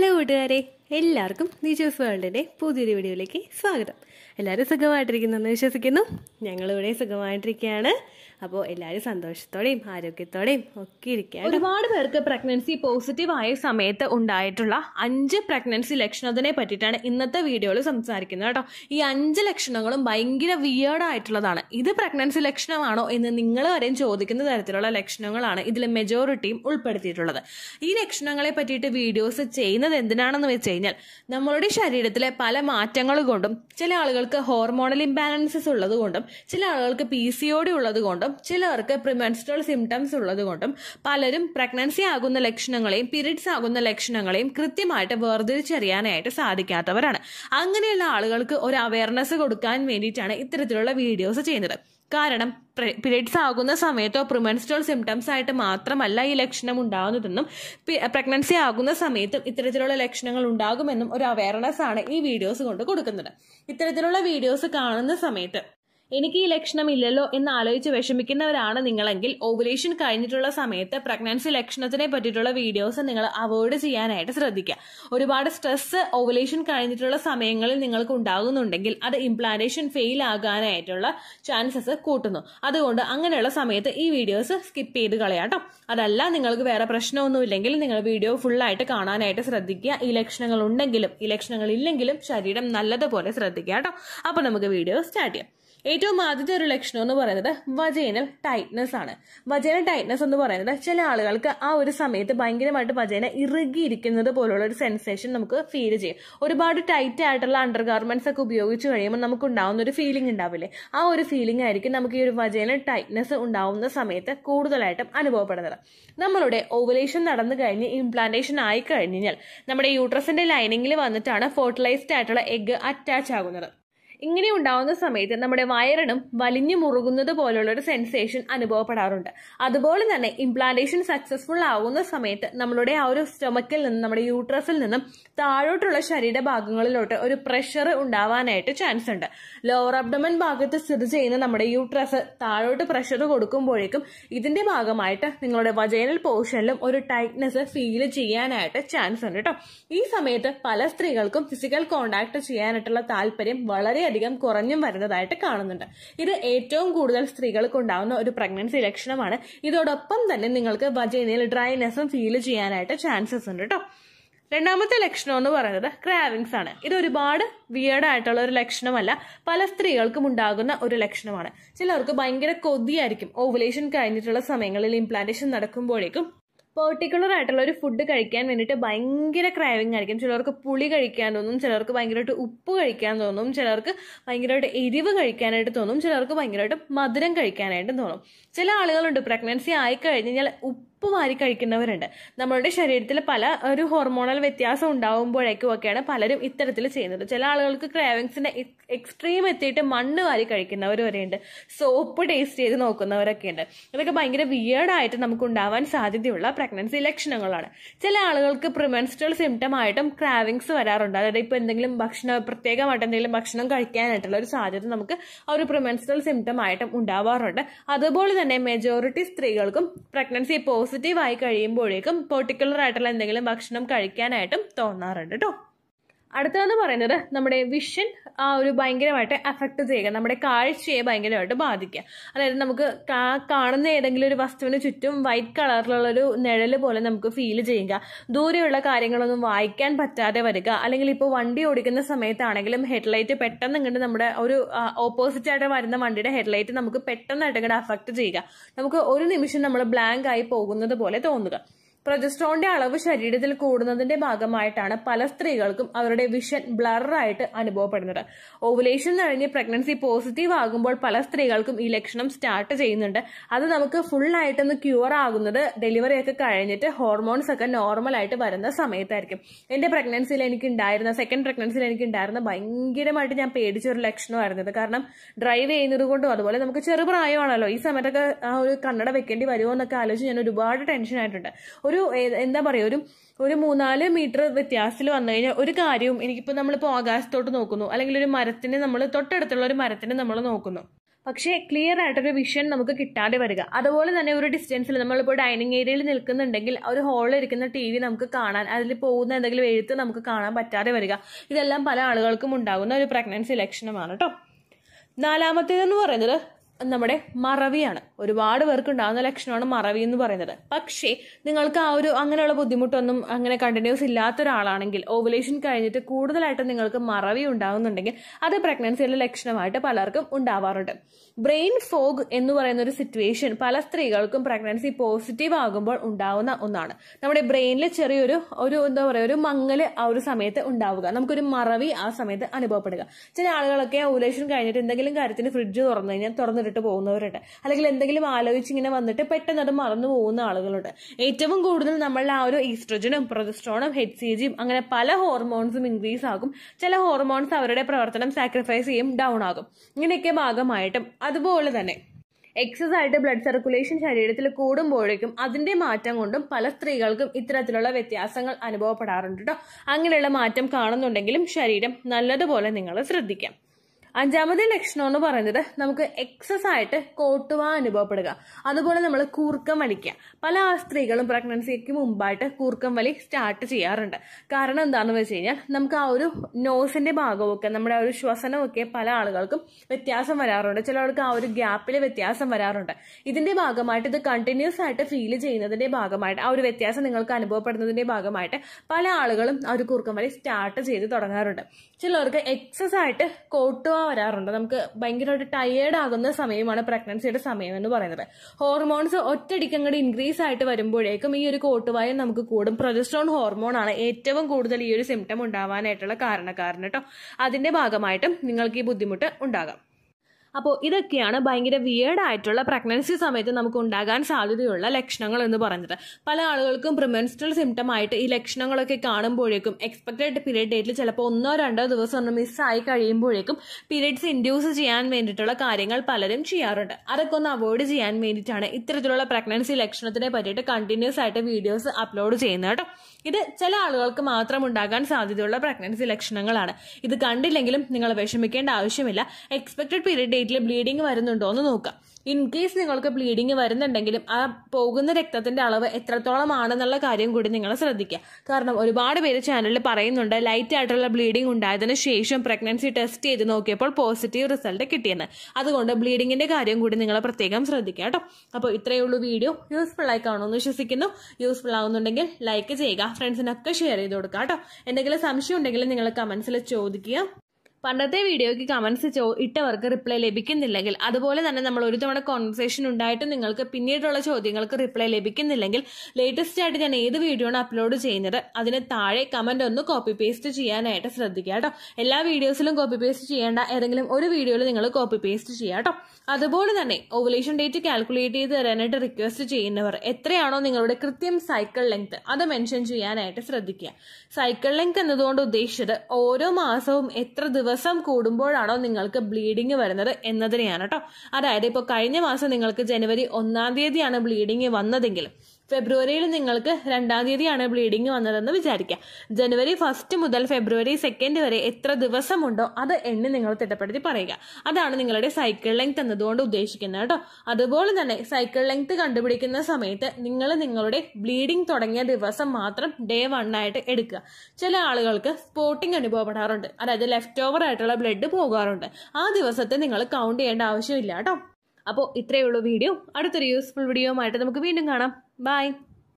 hello കൂട്ടുകാരെ എല്ലാവർക്കും നിജോസ് വേൾഡിൻ്റെ പുതിയൊരു വീഡിയോയിലേക്ക് സ്വാഗതം എല്ലാവരും എന്ന് വിശ്വസിക്കുന്നു ഞങ്ങളിവിടെ സുഖമായിട്ടിരിക്കുകയാണ് അപ്പോൾ എല്ലാവരും സന്തോഷത്തോടെയും ആരോഗ്യത്തോടെയും ഒക്കെ ഇരിക്കുക ഒരുപാട് പേർക്ക് പ്രഗ്നൻസി പോസിറ്റീവ് ആയ സമയത്ത് ഉണ്ടായിട്ടുള്ള അഞ്ച് പ്രഗ്നൻസി ലക്ഷണത്തിനെ പറ്റിയിട്ടാണ് ഇന്നത്തെ വീഡിയോയിൽ സംസാരിക്കുന്നത് കേട്ടോ ഈ അഞ്ച് ലക്ഷണങ്ങളും ഭയങ്കര വിയേർഡ് ആയിട്ടുള്ളതാണ് ഇത് പ്രഗ്നൻസി ലക്ഷണമാണോ എന്ന് നിങ്ങൾ വരെയും ചോദിക്കുന്ന തരത്തിലുള്ള ലക്ഷണങ്ങളാണ് ഇതിൽ മെജോറിറ്റിയും ഉൾപ്പെടുത്തിയിട്ടുള്ളത് ഈ ലക്ഷണങ്ങളെ പറ്റിയിട്ട് വീഡിയോസ് ചെയ്യുന്നത് എന്തിനാണെന്ന് വെച്ച് കഴിഞ്ഞാൽ നമ്മളുടെ ശരീരത്തിലെ പല മാറ്റങ്ങൾ കൊണ്ടും ചില ആളുകൾ ആളുകൾക്ക് ഹോർമോണൽ ഇംബാലൻസസ് ഉള്ളതുകൊണ്ടും ചില ആളുകൾക്ക് പി സി ഒ ഡി ഉള്ളതുകൊണ്ടും ചിലർക്ക് പ്രിമെൻസ്ട്രൽ സിംറ്റംസ് ഉള്ളതുകൊണ്ടും പലരും പ്രഗ്നൻസി ആകുന്ന ലക്ഷണങ്ങളെയും പീരീഡ്സ് ആകുന്ന ലക്ഷണങ്ങളെയും കൃത്യമായിട്ട് വേർതിരിച്ചറിയാനായിട്ട് സാധിക്കാത്തവരാണ് അങ്ങനെയുള്ള ആളുകൾക്ക് ഒരു അവയർനെസ് കൊടുക്കാൻ വേണ്ടിയിട്ടാണ് ഇത്തരത്തിലുള്ള വീഡിയോസ് ചെയ്യുന്നത് കാരണം പീരീഡ്സ് ആകുന്ന സമയത്തോ പ്രിമെൻസ്ട്രോൾ സിംറ്റംസ് ആയിട്ട് മാത്രമല്ല ഈ ലക്ഷണം ഉണ്ടാകുന്നതെന്നും പ്രഗ്നൻസി ആകുന്ന സമയത്തും ഇത്തരത്തിലുള്ള ലക്ഷണങ്ങൾ ഉണ്ടാകുമെന്നും ഒരു അവയർനെസ് ആണ് ഈ വീഡിയോസ് കൊണ്ട് കൊടുക്കുന്നത് ഇത്തരത്തിലുള്ള വീഡിയോസ് കാണുന്ന സമയത്ത് എനിക്ക് ഈ ലക്ഷണമില്ലല്ലോ എന്ന് ആലോചിച്ച് വിഷമിക്കുന്നവരാണ് നിങ്ങളെങ്കിൽ ഓവുലേഷൻ കഴിഞ്ഞിട്ടുള്ള സമയത്ത് പ്രഗ്നൻസി ലക്ഷണത്തിനെ പറ്റിയിട്ടുള്ള വീഡിയോസ് നിങ്ങൾ അവോയ്ഡ് ചെയ്യാനായിട്ട് ശ്രദ്ധിക്കുക ഒരുപാട് സ്ട്രെസ് ഓവുലേഷൻ കഴിഞ്ഞിട്ടുള്ള സമയങ്ങളിൽ നിങ്ങൾക്ക് ഉണ്ടാകുന്നുണ്ടെങ്കിൽ അത് ഇംപ്ലാന്റേഷൻ ഫെയിൽ ആകാനായിട്ടുള്ള ചാൻസസ് കൂട്ടുന്നു അതുകൊണ്ട് അങ്ങനെയുള്ള സമയത്ത് ഈ വീഡിയോസ് സ്കിപ്പ് ചെയ്ത് കളയാട്ടോ അതല്ല നിങ്ങൾക്ക് വേറെ പ്രശ്നമൊന്നുമില്ലെങ്കിൽ നിങ്ങൾ വീഡിയോ ഫുള്ളായിട്ട് കാണാനായിട്ട് ശ്രദ്ധിക്കുക ഈ ലക്ഷണങ്ങൾ ഉണ്ടെങ്കിലും ഈ ലക്ഷണങ്ങൾ ഇല്ലെങ്കിലും ശരീരം നല്ലതുപോലെ ശ്രദ്ധിക്കുക കേട്ടോ അപ്പോൾ നമുക്ക് വീഡിയോ സ്റ്റാർട്ട് ചെയ്യാം ഏറ്റവും ആദ്യത്തെ ഒരു ലക്ഷണം എന്ന് പറയുന്നത് വജേനൽ ടൈറ്റ്നസ് ആണ് വജേനൽ ടൈറ്റ്നസ് എന്ന് പറയുന്നത് ചില ആളുകൾക്ക് ആ ഒരു സമയത്ത് ഭയങ്കരമായിട്ട് വജേന ഇറുകിയിരിക്കുന്നത് പോലുള്ള ഒരു സെൻസേഷൻ നമുക്ക് ഫീൽ ചെയ്യും ഒരുപാട് ടൈറ്റ് ആയിട്ടുള്ള അണ്ടർ ഗാർമെന്റ്സ് ഒക്കെ ഉപയോഗിച്ച് കഴിയുമ്പോൾ നമുക്ക് ഉണ്ടാവുന്ന ഒരു ഫീലിംഗ് ഉണ്ടാവില്ലേ ആ ഒരു ഫീലിംഗ് ആയിരിക്കും നമുക്ക് ഈ ഒരു വജേനൽ ടൈറ്റ്നസ് ഉണ്ടാവുന്ന സമയത്ത് കൂടുതലായിട്ടും അനുഭവപ്പെടുന്നത് നമ്മളുടെ ഓവലേഷൻ നടന്നു കഴിഞ്ഞ് ഇംപ്ലാന്റേഷൻ ആയി കഴിഞ്ഞാൽ നമ്മുടെ യൂട്രസിന്റെ ലൈനിങ്ങിൽ വന്നിട്ടാണ് ഫെർട്ടിലൈസ്ഡ് ആയിട്ടുള്ള എഗ്ഗ് അറ്റാച്ച് ആകുന്നത് ഇങ്ങനെ ഉണ്ടാവുന്ന സമയത്ത് നമ്മുടെ വയറിനും വലിഞ്ഞു മുറുകുന്നത് പോലുള്ള ഒരു സെൻസേഷൻ അനുഭവപ്പെടാറുണ്ട് അതുപോലെ തന്നെ ഇംപ്ലാന്റേഷൻ സക്സസ്ഫുൾ ആവുന്ന സമയത്ത് നമ്മളുടെ ആ ഒരു സ്റ്റൊമക്കിൽ നിന്നും നമ്മുടെ യൂട്രസിൽ നിന്നും താഴോട്ടുള്ള ശരീരഭാഗങ്ങളിലോട്ട് ഒരു പ്രഷർ ഉണ്ടാവാനായിട്ട് ചാൻസ് ഉണ്ട് ലോവർ അബ്ഡമൻ ഭാഗത്ത് സ്ഥിതി ചെയ്യുന്ന നമ്മുടെ യൂട്രസ് താഴോട്ട് പ്രഷർ കൊടുക്കുമ്പോഴേക്കും ഇതിന്റെ ഭാഗമായിട്ട് നിങ്ങളുടെ വജൈനൽ പോർഷനിലും ഒരു ടൈറ്റ്നെസ് ഫീൽ ചെയ്യാനായിട്ട് ചാൻസ് ഉണ്ട് കേട്ടോ ഈ സമയത്ത് പല സ്ത്രീകൾക്കും ഫിസിക്കൽ കോണ്ടാക്ട് ചെയ്യാനായിട്ടുള്ള താല്പര്യം വളരെ വളരെയധികം കുറഞ്ഞും വരുന്നതായിട്ട് കാണുന്നുണ്ട് ഇത് ഏറ്റവും കൂടുതൽ സ്ത്രീകൾക്ക് ഉണ്ടാകുന്ന ഒരു പ്രഗ്നൻസി ലക്ഷണമാണ് ഇതോടൊപ്പം തന്നെ നിങ്ങൾക്ക് വജൈനയിൽ ഡ്രൈനെസ്സും ഫീൽ ചെയ്യാനായിട്ട് ചാൻസസ് ഉണ്ട് കേട്ടോ രണ്ടാമത്തെ ലക്ഷണം എന്ന് പറയുന്നത് ക്രാവിങ്സ് ആണ് ഇത് ഒരുപാട് വിയേർഡ് ആയിട്ടുള്ള ഒരു ലക്ഷണമല്ല പല സ്ത്രീകൾക്കും ഉണ്ടാകുന്ന ഒരു ലക്ഷണമാണ് ചിലർക്ക് ഭയങ്കര കൊതിയായിരിക്കും ഓവുലേഷൻ കഴിഞ്ഞിട്ടുള്ള സമയങ്ങളിൽ ഇംപ്ലാന്റേഷൻ നടക്കുമ്പോഴേക്കും പെർട്ടിക്കുലർ ആയിട്ടുള്ള ഒരു ഫുഡ് കഴിക്കാൻ വേണ്ടിയിട്ട് ഭയങ്കര ക്രാവിങ് ആയിരിക്കും ചിലർക്ക് പുളി കഴിക്കാൻ തോന്നും ചിലർക്ക് ഭയങ്കരമായിട്ട് ഉപ്പ് കഴിക്കാൻ തോന്നും ചിലർക്ക് ഭയങ്കരമായിട്ട് എരിവ് കഴിക്കാനായിട്ട് തോന്നും ചിലർക്ക് ഭയങ്കരമായിട്ട് മധുരം കഴിക്കാനായിട്ട് തോന്നും ചില ആളുകളുണ്ട് പ്രഗ്നൻസി ആയി കഴിഞ്ഞാൽ ഉപ്പ് ഉപ്പ് വാരി കഴിക്കുന്നവരുണ്ട് നമ്മളുടെ ശരീരത്തിൽ പല ഒരു ഹോർമോണൽ വ്യത്യാസം ഉണ്ടാകുമ്പോഴേക്കും ഒക്കെയാണ് പലരും ഇത്തരത്തിൽ ചെയ്യുന്നത് ചില ആളുകൾക്ക് ക്രാവിങ്സിന്റെ എക്സ്ട്രീം എത്തിയിട്ട് മണ്ണ് വാരി കഴിക്കുന്നവർ വരെയുണ്ട് സോപ്പ് ടേസ്റ്റ് ചെയ്ത് നോക്കുന്നവരൊക്കെ ഉണ്ട് ഇതൊക്കെ ഭയങ്കര വിയേർഡായിട്ട് നമുക്ക് ഉണ്ടാവാൻ സാധ്യതയുള്ള പ്രഗ്നൻസി ലക്ഷണങ്ങളാണ് ചില ആളുകൾക്ക് പ്രിമെൻസ്ട്രൽ സിംറ്റം ആയിട്ടും ക്രാവിങ്സ് വരാറുണ്ട് അതായത് ഇപ്പോൾ എന്തെങ്കിലും ഭക്ഷണം പ്രത്യേകമായിട്ട് എന്തെങ്കിലും ഭക്ഷണം കഴിക്കാനായിട്ടുള്ള ഒരു സാധ്യത നമുക്ക് ആ ഒരു പ്രിമെൻസ്ട്രൽ സിംറ്റം ആയിട്ടും ഉണ്ടാവാറുണ്ട് അതുപോലെ തന്നെ മെജോറിറ്റി സ്ത്രീകൾക്കും പ്രഗ്നൻസി പോസ്റ്റ് പോസിറ്റീവ് ആയി കഴിയുമ്പോഴേക്കും പെർട്ടിക്കുലർ ആയിട്ടുള്ള എന്തെങ്കിലും ഭക്ഷണം കഴിക്കാനായിട്ടും തോന്നാറുണ്ട് കേട്ടോ അടുത്തതെന്ന് പറയുന്നത് നമ്മുടെ വിഷൻ ആ ഒരു ഭയങ്കരമായിട്ട് അഫക്റ്റ് ചെയ്യുക നമ്മുടെ കാഴ്ചയെ ഭയങ്കരമായിട്ട് ബാധിക്കുക അതായത് നമുക്ക് കാണുന്ന ഏതെങ്കിലും ഒരു വസ്തുവിന് ചുറ്റും വൈറ്റ് കളറിലുള്ള ഒരു നിഴൽ പോലെ നമുക്ക് ഫീൽ ചെയ്യുക ദൂരെയുള്ള കാര്യങ്ങളൊന്നും വായിക്കാൻ പറ്റാതെ വരിക അല്ലെങ്കിൽ ഇപ്പോൾ വണ്ടി ഓടിക്കുന്ന സമയത്താണെങ്കിലും ഹെഡ്ലൈറ്റ് പെട്ടെന്ന് ഇങ്ങോട്ട് നമ്മുടെ ഒരു ഓപ്പോസിറ്റ് ആയിട്ട് വരുന്ന വണ്ടിയുടെ ഹെഡ്ലൈറ്റ് നമുക്ക് പെട്ടെന്നായിട്ട് ഇങ്ങോട്ട് അഫക്റ്റ് ചെയ്യുക നമുക്ക് ഒരു നിമിഷം നമ്മൾ ബ്ലാങ്ക് ആയി പോകുന്നത് പോലെ തോന്നുക പ്രജസ്ട്രോണിന്റെ അളവ് ശരീരത്തിൽ കൂടുന്നതിന്റെ ഭാഗമായിട്ടാണ് പല സ്ത്രീകൾക്കും അവരുടെ വിഷൻ ബ്ലറായിട്ട് അനുഭവപ്പെടുന്നത് ഓവുലേഷൻ കഴിഞ്ഞ് പ്രഗ്നൻസി പോസിറ്റീവ് ആകുമ്പോൾ പല സ്ത്രീകൾക്കും ഈ ലക്ഷണം സ്റ്റാർട്ട് ചെയ്യുന്നുണ്ട് അത് നമുക്ക് ഫുൾ ആയിട്ടൊന്ന് ക്യൂർ ആകുന്നത് ഡെലിവറി ഒക്കെ കഴിഞ്ഞിട്ട് ഹോർമോൺസ് ഒക്കെ നോർമൽ ആയിട്ട് വരുന്ന സമയത്തായിരിക്കും എന്റെ പ്രഗ്നൻസിയിൽ എനിക്ക് ഉണ്ടായിരുന്ന സെക്കൻഡ് പ്രഗ്നൻസിയിൽ എനിക്ക് ഉണ്ടായിരുന്ന ഭയങ്കരമായിട്ട് ഞാൻ പേടിച്ച ഒരു ലക്ഷണമായിരുന്നു ഇത് കാരണം ഡ്രൈവ് ചെയ്യുന്നത് കൊണ്ടും അതുപോലെ നമുക്ക് ചെറുപ്രായമാണല്ലോ ഈ സമയത്തൊക്കെ ആ ഒരു കണ്ണട വെക്കേണ്ടി വരുമോ എന്നൊക്കെ ആലോചിച്ച് ഞാൻ ഒരുപാട് ടെൻഷൻ ആയിട്ടുണ്ട് ഒരു ഒരു എന്താ പറയുക ഒരു ഒരു മൂന്നാല് മീറ്റർ വ്യത്യാസത്തിൽ വന്നു കഴിഞ്ഞാൽ ഒരു കാര്യവും എനിക്കിപ്പോൾ നമ്മളിപ്പോൾ ആകാശത്തോട്ട് നോക്കുന്നു അല്ലെങ്കിൽ ഒരു മരത്തിന് നമ്മൾ തൊട്ടടുത്തുള്ള ഒരു മരത്തിന് നമ്മൾ നോക്കുന്നു പക്ഷേ ക്ലിയർ ആയിട്ടൊരു വിഷൻ നമുക്ക് കിട്ടാതെ വരിക അതുപോലെ തന്നെ ഒരു ഡിസ്റ്റൻസിൽ നമ്മളിപ്പോൾ ഡൈനിങ് ഏരിയയിൽ നിൽക്കുന്നുണ്ടെങ്കിൽ ഒരു ഹോളിൽ ഇരിക്കുന്ന ടി വി നമുക്ക് കാണാൻ അതിൽ പോകുന്ന എന്തെങ്കിലും എഴുത്ത് നമുക്ക് കാണാൻ പറ്റാതെ വരിക ഇതെല്ലാം പല ആളുകൾക്കും ഉണ്ടാകുന്ന ഒരു പ്രഗ്നൻസി ലക്ഷണമാണ് കേട്ടോ നാലാമത്തേതെന്ന് പറയുന്നത് നമ്മുടെ മറവിയാണ് ഒരുപാട് പേർക്ക് ഉണ്ടാകുന്ന ലക്ഷണമാണ് മറവി എന്ന് പറയുന്നത് പക്ഷേ നിങ്ങൾക്ക് ആ ഒരു അങ്ങനെയുള്ള ബുദ്ധിമുട്ടൊന്നും അങ്ങനെ കണ്ടിന്യൂസ് ഇല്ലാത്ത ഒരാളാണെങ്കിൽ ഓവുലേഷൻ കഴിഞ്ഞിട്ട് കൂടുതലായിട്ട് നിങ്ങൾക്ക് മറവി ഉണ്ടാകുന്നുണ്ടെങ്കിൽ അത് പ്രഗ്നൻസിയുടെ ലക്ഷണമായിട്ട് പലർക്കും ഉണ്ടാവാറുണ്ട് ബ്രെയിൻ ഫോഗ് എന്ന് പറയുന്ന ഒരു സിറ്റുവേഷൻ പല സ്ത്രീകൾക്കും പ്രഗ്നൻസി പോസിറ്റീവ് ആകുമ്പോൾ ഉണ്ടാവുന്ന ഒന്നാണ് നമ്മുടെ ബ്രെയിനിൽ ചെറിയൊരു ഒരു എന്താ പറയുക ഒരു മങ്ങൽ ആ ഒരു സമയത്ത് ഉണ്ടാവുക നമുക്കൊരു മറവി ആ സമയത്ത് അനുഭവപ്പെടുക ചില ആളുകളൊക്കെ ഓവുലേഷൻ കഴിഞ്ഞിട്ട് എന്തെങ്കിലും കാര്യത്തിന് ഫ്രിഡ്ജ് തുറന്നു കഴിഞ്ഞാൽ തുറന്നിട്ട് ചെയ്തിട്ട് പോകുന്നവരുണ്ട് അല്ലെങ്കിൽ എന്തെങ്കിലും ആലോചിച്ച് ഇങ്ങനെ വന്നിട്ട് പെട്ടെന്ന് അത് മറന്നു പോകുന്ന ആളുകളുണ്ട് ഏറ്റവും കൂടുതൽ നമ്മളുടെ ആ ഒരു ഈസ്ട്രജനും പ്രൊജസ്ട്രോണും ഹെച്ച് സി ജിയും അങ്ങനെ പല ഹോർമോൺസും ഇൻക്രീസ് ആകും ചില ഹോർമോൺസ് അവരുടെ പ്രവർത്തനം സാക്രിഫൈസ് ചെയ്യും ഡൗൺ ആകും ഇങ്ങനെയൊക്കെ ഭാഗമായിട്ടും അതുപോലെ തന്നെ എക്സസ് ആയിട്ട് ബ്ലഡ് സർക്കുലേഷൻ ശരീരത്തിൽ കൂടുമ്പോഴേക്കും അതിന്റെ മാറ്റം കൊണ്ടും പല സ്ത്രീകൾക്കും ഇത്തരത്തിലുള്ള വ്യത്യാസങ്ങൾ അനുഭവപ്പെടാറുണ്ട് കേട്ടോ അങ്ങനെയുള്ള മാറ്റം കാണുന്നുണ്ടെങ്കിലും ശരീരം നല്ലതുപോലെ നിങ്ങൾ ശ്രദ്ധിക്കാം അഞ്ചാമത്തെ ലക്ഷണം എന്ന് പറയുന്നത് നമുക്ക് എക്സസ് ആയിട്ട് കോട്ടുവ അനുഭവപ്പെടുക അതുപോലെ നമ്മൾ കൂർക്കം വലിക്കുക പല സ്ത്രീകളും പ്രഗ്നൻസിക്ക് മുമ്പായിട്ട് കൂർക്കം വലി സ്റ്റാർട്ട് ചെയ്യാറുണ്ട് കാരണം എന്താണെന്ന് വെച്ച് കഴിഞ്ഞാൽ നമുക്ക് ആ ഒരു നോസിന്റെ ഭാഗമൊക്കെ നമ്മുടെ ആ ഒരു ശ്വസനമൊക്കെ പല ആളുകൾക്കും വ്യത്യാസം വരാറുണ്ട് ചിലർക്ക് ആ ഒരു ഗ്യാപ്പിൽ വ്യത്യാസം വരാറുണ്ട് ഇതിന്റെ ഭാഗമായിട്ട് ഇത് കണ്ടിന്യൂസ് ആയിട്ട് ഫീൽ ചെയ്യുന്നതിന്റെ ഭാഗമായിട്ട് ആ ഒരു വ്യത്യാസം നിങ്ങൾക്ക് അനുഭവപ്പെടുന്നതിന്റെ ഭാഗമായിട്ട് പല ആളുകളും ആ ഒരു കൂർക്കം വലി സ്റ്റാർട്ട് ചെയ്ത് തുടങ്ങാറുണ്ട് ചിലർക്ക് എക്സസ് ആയിട്ട് കോട്ടുവ വരാറുണ്ട് നമുക്ക് ഭയങ്കരമായിട്ട് ടയേർഡ് ആകുന്ന സമയമാണ് പ്രഗ്നൻസിയുടെ സമയം എന്ന് പറയുന്നത് ഹോർമോൺസ് ഒറ്റയടിക്ക് അങ്ങോട്ട് ഇൻക്രീസ് ആയിട്ട് വരുമ്പോഴേക്കും ഈ ഒരു കോട്ടുവായം നമുക്ക് കൂടും പ്രൊജസ്ട്രോൺ ഹോർമോൺ ആണ് ഏറ്റവും കൂടുതൽ ഈ ഒരു സിംറ്റം ഉണ്ടാവാനായിട്ടുള്ള കാരണക്കാരൻ കേട്ടോ അതിന്റെ ഭാഗമായിട്ടും നിങ്ങൾക്ക് ഈ ബുദ്ധിമുട്ട് ഉണ്ടാകാം അപ്പോൾ ഇതൊക്കെയാണ് ഭയങ്കര ആയിട്ടുള്ള പ്രഗ്നൻസി സമയത്ത് നമുക്ക് ഉണ്ടാകാൻ സാധ്യതയുള്ള ലക്ഷണങ്ങൾ എന്ന് പറഞ്ഞത് പല ആളുകൾക്കും പ്രിമെൻസ്ട്രൽ സിംറ്റം ആയിട്ട് ഈ ലക്ഷണങ്ങളൊക്കെ കാണുമ്പോഴേക്കും എക്സ്പെക്റ്റഡ് പീരീഡ് ഡേറ്റിൽ ചിലപ്പോൾ ഒന്നോ രണ്ടോ ദിവസം ഒന്ന് മിസ്സായി കഴിയുമ്പോഴേക്കും പീരീഡ്സ് ഇൻഡ്യൂസ് ചെയ്യാൻ വേണ്ടിയിട്ടുള്ള കാര്യങ്ങൾ പലരും ചെയ്യാറുണ്ട് അതൊക്കെ ഒന്ന് അവോയ്ഡ് ചെയ്യാൻ വേണ്ടിയിട്ടാണ് ഇത്തരത്തിലുള്ള പ്രഗ്നൻസി ലക്ഷണത്തിനെ പറ്റിയിട്ട് കണ്ടിന്യൂസ് ആയിട്ട് വീഡിയോസ് അപ്ലോഡ് ചെയ്യുന്നത് കേട്ടോ ഇത് ചില ആളുകൾക്ക് മാത്രം ഉണ്ടാകാൻ സാധ്യതയുള്ള പ്രഗ്നൻസി ലക്ഷണങ്ങളാണ് ഇത് കണ്ടില്ലെങ്കിലും നിങ്ങൾ വിഷമിക്കേണ്ട ആവശ്യമില്ല എക്സ്പെക്റ്റഡ് പീരീഡ് ഡേറ്റ് വീട്ടിൽ ബ്ലീഡിങ് വരുന്നുണ്ടോ എന്ന് നോക്കാം ഇൻ കേസ് നിങ്ങൾക്ക് ബ്ലീഡിങ് വരുന്നുണ്ടെങ്കിലും ആ പോകുന്ന രക്തത്തിന്റെ അളവ് എത്രത്തോളം ആണെന്നുള്ള കാര്യം കൂടി നിങ്ങൾ ശ്രദ്ധിക്കുക കാരണം ഒരുപാട് പേര് ചാനലിൽ പറയുന്നുണ്ട് ലൈറ്റ് ആയിട്ടുള്ള ബ്ലീഡിംഗ് ഉണ്ടായതിനു ശേഷം പ്രഗ്നൻസി ടെസ്റ്റ് ചെയ്ത് നോക്കിയപ്പോൾ പോസിറ്റീവ് റിസൾട്ട് കിട്ടിയെന്ന് അതുകൊണ്ട് ബ്ലീഡിങ്ങിന്റെ കാര്യം കൂടി നിങ്ങൾ പ്രത്യേകം ശ്രദ്ധിക്കുക കേട്ടോ അപ്പോൾ ഇത്രയേ ഉള്ളൂ വീഡിയോ യൂസ്ഫുൾ ആയി കാണുമെന്ന് വിശ്വസിക്കുന്നു യൂസ്ഫുൾ ആകുന്നുണ്ടെങ്കിൽ ലൈക്ക് ചെയ്യുക ഫ്രണ്ട്സിനൊക്കെ ഷെയർ ചെയ്ത് കൊടുക്കുക കേട്ടോ എന്തെങ്കിലും സംശയം ഉണ്ടെങ്കിൽ നിങ്ങൾ കമൻസിൽ ചോദിക്കുക പണ്ടത്തെ വീഡിയോയ്ക്ക് കമൻസ് ചോ ഇട്ടവർക്ക് റിപ്ലൈ ലഭിക്കുന്നില്ലെങ്കിൽ അതുപോലെ തന്നെ നമ്മൾ ഒരു തവണ കോൺവെർസേഷൻ ഉണ്ടായിട്ടും നിങ്ങൾക്ക് പിന്നീടുള്ള ചോദ്യങ്ങൾക്ക് റിപ്ലൈ ലഭിക്കുന്നില്ലെങ്കിൽ ലേറ്റസ്റ്റ് ആയിട്ട് ഞാൻ ഏത് വീഡിയോ ആണ് അപ്ലോഡ് ചെയ്യുന്നത് അതിന് താഴെ കമന്റ് ഒന്ന് കോപ്പി പേസ്റ്റ് ചെയ്യാനായിട്ട് ശ്രദ്ധിക്കുക കേട്ടോ എല്ലാ വീഡിയോസിലും കോപ്പി പേസ്റ്റ് ചെയ്യേണ്ട ഏതെങ്കിലും ഒരു വീഡിയോയിൽ നിങ്ങൾ കോപ്പി പേസ്റ്റ് ചെയ്യുക കേട്ടോ അതുപോലെ തന്നെ ഓവുലേഷൻ ഡേറ്റ് കാൽക്കുലേറ്റ് ചെയ്ത് തരാനായിട്ട് റിക്വസ്റ്റ് ചെയ്യുന്നവർ എത്രയാണോ നിങ്ങളുടെ കൃത്യം സൈക്കിൾ ലെങ്ത് അത് മെൻഷൻ ചെയ്യാനായിട്ട് ശ്രദ്ധിക്കുക സൈക്കിൾ ലെങ്ത് എന്നതുകൊണ്ട് ഉദ്ദേശിച്ചത് ഓരോ മാസവും എത്ര ദിവസം ദിവസം കൂടുമ്പോഴാണോ നിങ്ങൾക്ക് ബ്ലീഡിങ് വരുന്നത് എന്നതിനെയാണ് കേട്ടോ അതായത് ഇപ്പോൾ കഴിഞ്ഞ മാസം നിങ്ങൾക്ക് ജനുവരി ഒന്നാം തീയതിയാണ് ബ്ലീഡിങ് വന്നതെങ്കിൽ ഫെബ്രുവരിയിൽ നിങ്ങൾക്ക് രണ്ടാം തീയതിയാണ് ബ്ലീഡിങ് വന്നതെന്ന് വിചാരിക്കുക ജനുവരി ഫസ്റ്റ് മുതൽ ഫെബ്രുവരി സെക്കൻഡ് വരെ എത്ര ദിവസമുണ്ടോ അത് എണ്ണി നിങ്ങൾ തിട്ടപ്പെടുത്തി പറയുക അതാണ് നിങ്ങളുടെ സൈക്കിൾ ലെങ്ത് എന്നതുകൊണ്ട് ഉദ്ദേശിക്കുന്നത് കേട്ടോ അതുപോലെ തന്നെ സൈക്കിൾ ലെങ്ത് കണ്ടുപിടിക്കുന്ന സമയത്ത് നിങ്ങൾ നിങ്ങളുടെ ബ്ലീഡിങ് തുടങ്ങിയ ദിവസം മാത്രം ഡേ വൺ ആയിട്ട് എടുക്കുക ചില ആളുകൾക്ക് സ്പോട്ടിംഗ് അനുഭവപ്പെടാറുണ്ട് അതായത് ലെഫ്റ്റ് ഓവർ ആയിട്ടുള്ള ബ്ലഡ് പോകാറുണ്ട് ആ ദിവസത്തെ നിങ്ങൾ കൗണ്ട് ചെയ്യേണ്ട ആവശ്യമില്ല കേട്ടോ അപ്പോൾ ഇത്രയേ ഉള്ളൂ വീഡിയോ അടുത്തൊരു യൂസ്ഫുൾ ആയിട്ട് നമുക്ക് വീണ്ടും കാണാം ബൈ